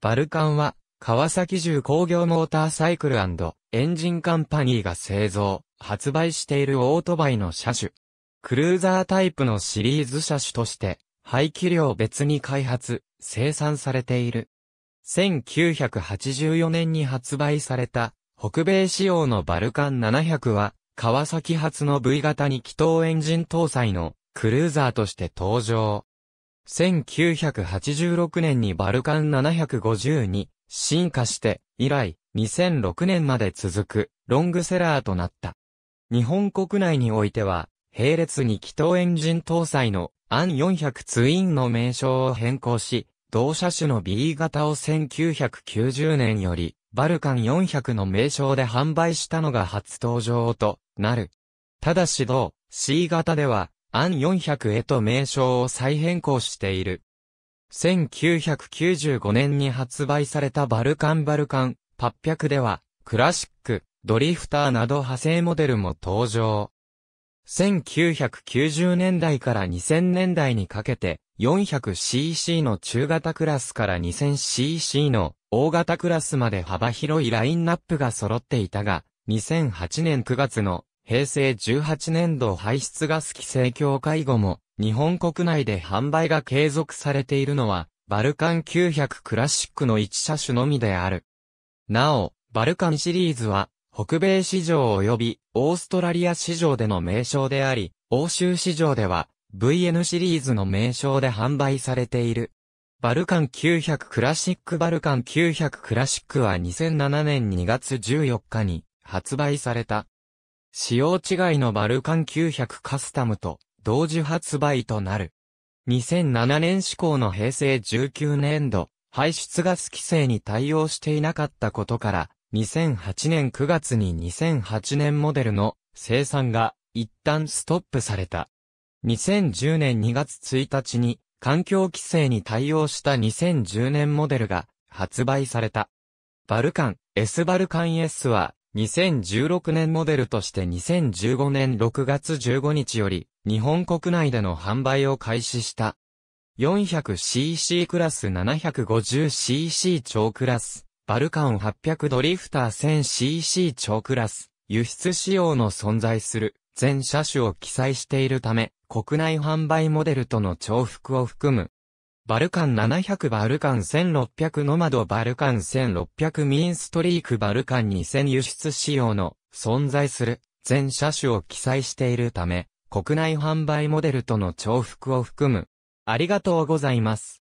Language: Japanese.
バルカンは、川崎重工業モーターサイクルエンジンカンパニーが製造、発売しているオートバイの車種。クルーザータイプのシリーズ車種として、排気量別に開発、生産されている。1984年に発売された、北米仕様のバルカン700は、川崎発の V 型に気筒エンジン搭載のクルーザーとして登場。1986年にバルカン750に進化して、以来、2006年まで続く、ロングセラーとなった。日本国内においては、並列に気筒エンジン搭載のアン400ツインの名称を変更し、同車種の B 型を1990年より、バルカン400の名称で販売したのが初登場となる。ただし同 C 型では、アン400へと名称を再変更している。1995年に発売されたバルカンバルカン800では、クラシック、ドリフターなど派生モデルも登場。1990年代から2000年代にかけて、400cc の中型クラスから 2000cc の大型クラスまで幅広いラインナップが揃っていたが、2008年9月の平成18年度排出ガス規制協会後も、日本国内で販売が継続されているのは、バルカン900クラシックの1車種のみである。なお、バルカンシリーズは、北米市場及びオーストラリア市場での名称であり、欧州市場では VN シリーズの名称で販売されている。バルカン900クラシックバルカン900クラシックは2007年2月14日に発売された。仕様違いのバルカン900カスタムと同時発売となる。2007年施行の平成19年度、排出ガス規制に対応していなかったことから、2008年9月に2008年モデルの生産が一旦ストップされた。2010年2月1日に環境規制に対応した2010年モデルが発売された。バルカン、S バルカン S は2016年モデルとして2015年6月15日より、日本国内での販売を開始した。400cc クラス 750cc 超クラス、バルカン800ドリフター 1000cc 超クラス、輸出仕様の存在する全車種を記載しているため、国内販売モデルとの重複を含むバルカン700バルカン1600ノマドバルカン1600ミンストリークバルカン2000輸出仕様の存在する全車種を記載しているため、国内販売モデルとの重複を含む。ありがとうございます。